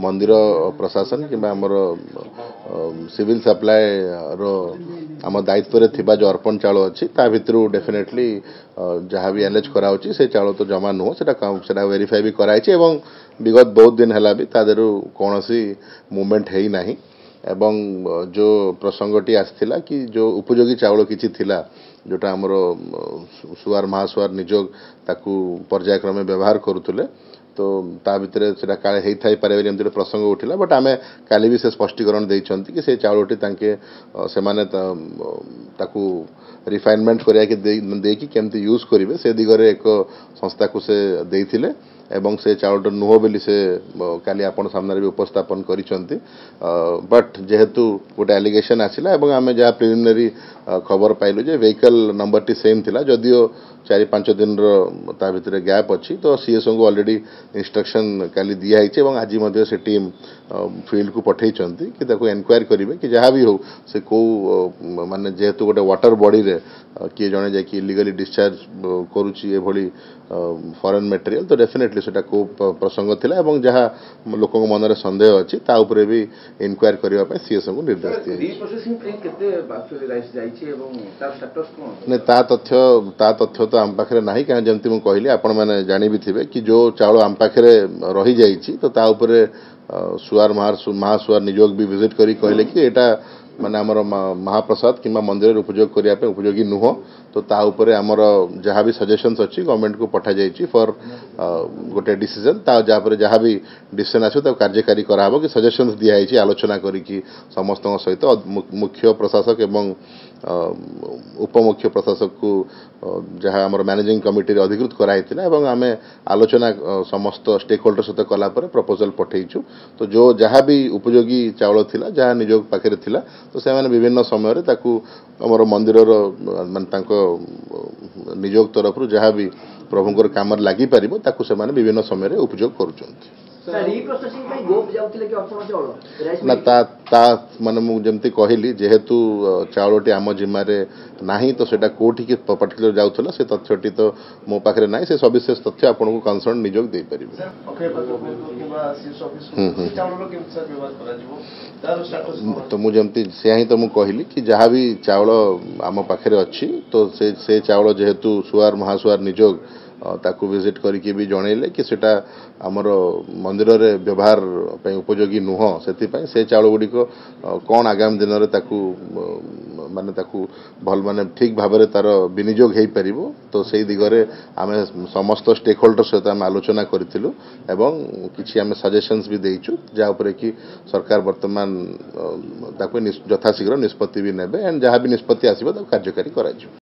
मंदिर प्रशासन किंवा आमर सिविल सप्लाय आम दायित्व थिबा जो अर्पण चाळो अच्छी ता भितरु डेफिनेटली जहाँ भी एनेज करा से चाळो तो जमा नुह से वेरीफाई भी कराई छि एवं विगत बहुत दिन है भी तादरु कोनोसी मूवमेंट हेई नाही एवं जो प्रसंगटी आ कि जो उपयोगी चाळो कि जोटा आमर सुवार महासुवार निजोग ताकु पर्यायक्रमे व्यवहार करूतले ତ ତା ଭିତରେ ସେଇଟା କାଳେ ହେଇଥାଇପାରେ ବୋଲି ଏମିତି ଗୋଟେ ପ୍ରସଙ୍ଗ ଉଠିଲା ବଟ୍ ଆମେ କାଲି ବି ସେ ସ୍ପଷ୍ଟୀକରଣ ଦେଇଛନ୍ତି କି ସେ ଚାଉଳଟି ତାଙ୍କେ ସେମାନେ ताकु रिफाइनमेंट कर देखते यूज करेंगे से दिगरे एक संस्था को सी से चाउल नुह बोली से क्या सामने भी उपस्थापन कर बट जेहेतु गोटे आलिगेसन आसला और आम जहाँ प्रिमिनरी खबर पाइल वेहकल नंबर टी सेम थी जदि चार पांच दिन रे गैप अच्छी तो सी एसओ को अलरेडी इनस्ट्रक्शन का दिहे और आज से टीम फिल्ड को पठे कि एनक्वारी करेंगे कि जहाँ भी हो सो मानने जेहेतु ଗୋଟେ ୱାଟର୍ ବଡ଼ିରେ କିଏ ଜଣେ ଯାଇକି ଇଲିଗାଲି ଡିସଚାର୍ଜ କରୁଛି ଏଭଳି ଫରେନ୍ ମେଟେରିଆଲ୍ ତ ଡେଫିନେଟଲି ସେଇଟା କେଉଁ ପ୍ରସଙ୍ଗ ଥିଲା ଏବଂ ଯାହା ଲୋକଙ୍କ ମନରେ ସନ୍ଦେହ ଅଛି ତା ଉପରେ ବି ଇନକ୍ୱାରି କରିବା ପାଇଁ ସିଏ ସବୁ ନିର୍ଦ୍ଦେଶ ଦିଆଯାଇଛି ନାଇଁ ତା ତଥ୍ୟ ତା ତଥ୍ୟ ତ ଆମ ପାଖରେ ନାହିଁ କାରଣ ଯେମିତି ମୁଁ କହିଲି ଆପଣମାନେ ଜାଣିବି ଥିବେ କି ଯେଉଁ ଚାଉଳ ଆମ ପାଖରେ ରହିଯାଇଛି ତ ତା ଉପରେ ସୁଆର ମହା ମହାସୁଆର ନିଯୋଗ ବି ଭିଜିଟ୍ କରି କହିଲେ କି ଏଇଟା ମାନେ ଆମର ମହାପ୍ରସାଦ କିମ୍ବା ମନ୍ଦିରରେ ଉପଯୋଗ କରିବା ପାଇଁ ଉପଯୋଗୀ ନୁହଁ ତ ତା ଉପରେ ଆମର ଯାହା ବି ସଜେସନ୍ସ ଅଛି ଗଭର୍ଣ୍ଣମେଣ୍ଟକୁ ପଠାଯାଇଛି ଫର୍ ଗୋଟେ ଡିସିଜନ୍ ତା ଯାହାପରେ ଯାହା ବି ଡିସିସନ୍ ଆସିବ ତାକୁ କାର୍ଯ୍ୟକାରୀ କରାହେବ କି ସଜେସନ୍ସ ଦିଆହେଇଛି ଆଲୋଚନା କରିକି ସମସ୍ତଙ୍କ ସହିତ ମୁଖ୍ୟ ପ୍ରଶାସକ ଏବଂ ଉପମୁଖ୍ୟ ପ୍ରଶାସକକୁ ଯାହା ଆମର ମ୍ୟାନେଜିଂ କମିଟିରେ ଅଧିକୃତ କରାହୋଇଥିଲା ଏବଂ ଆମେ ଆଲୋଚନା ସମସ୍ତ ଷ୍ଟେକ୍ ହୋଲ୍ଡର ସହିତ କଲାପରେ ପ୍ରପୋଜାଲ୍ ପଠାଇଛୁ ତ ଯେଉଁ ଯାହା ବି ଉପଯୋଗୀ ଚାଉଳ ଥିଲା ଯାହା ନିଜ ପାଖରେ ଥିଲା ତ ସେମାନେ ବିଭିନ୍ନ ସମୟରେ ତାକୁ ଆମର ମନ୍ଦିରର ମାନେ ତାଙ୍କ ନିଯୋଗ ତରଫରୁ ଯାହା ବି ପ୍ରଭୁଙ୍କର କାମରେ ଲାଗିପାରିବ ତାକୁ ସେମାନେ ବିଭିନ୍ନ ସମୟରେ ଉପଯୋଗ କରୁଛନ୍ତି ନା ତା ତା ମାନେ ମୁଁ ଯେମିତି କହିଲି ଯେହେତୁ ଚାଉଳଟି ଆମ ଜିମାରେ ନାହିଁ ତ ସେଇଟା କେଉଁଠିକି ପର୍ଟିକୁଲାର ଯାଉଥିଲା ସେ ତଥ୍ୟଟି ତ ମୋ ପାଖରେ ନାହିଁ ସେ ସବିଶେଷ ତଥ୍ୟ ଆପଣଙ୍କୁ କନସର୍ଣ୍ଣ ନିଯୋଗ ଦେଇପାରିବେ ତ ମୁଁ ଯେମିତି ସେୟା ହିଁ ତ ମୁଁ କହିଲି କି ଯାହା ବି ଚାଉଳ ଆମ ପାଖରେ ଅଛି ତ ସେ ସେ ଚାଉଳ ଯେହେତୁ ସୁଆର ମହାସୁଆର ନିଯୋଗ ତାକୁ ଭିଜିଟ୍ କରିକି ବି ଜଣେଇଲେ କି ସେଟା ଆମର ମନ୍ଦିରରେ ବ୍ୟବହାର ପାଇଁ ଉପଯୋଗୀ ନୁହଁ ସେଥିପାଇଁ ସେ ଚାଉଳ ଗୁଡ଼ିକ କ'ଣ ଆଗାମୀ ଦିନରେ ତାକୁ ମାନେ ତାକୁ ଭଲ ମାନେ ଠିକ୍ ଭାବରେ ତାର ବିନିଯୋଗ ହେଇପାରିବ ତ ସେଇ ଦିଗରେ ଆମେ ସମସ୍ତ ଷ୍ଟେକ୍ ହୋଲ୍ଡର ସହିତ ଆମେ ଆଲୋଚନା କରିଥିଲୁ ଏବଂ କିଛି ଆମେ ସଜେସନ୍ସ ବି ଦେଇଛୁ ଯାହା ଉପରେ କି ସରକାର ବର୍ତ୍ତମାନ ତାକୁ ଯଥାଶୀଘ୍ର ନିଷ୍ପତ୍ତି ବି ନେବେ ଆଣ୍ଡ ଯାହା ବି ନିଷ୍ପତ୍ତି ଆସିବ ତାକୁ କାର୍ଯ୍ୟକାରୀ କରାଯିବ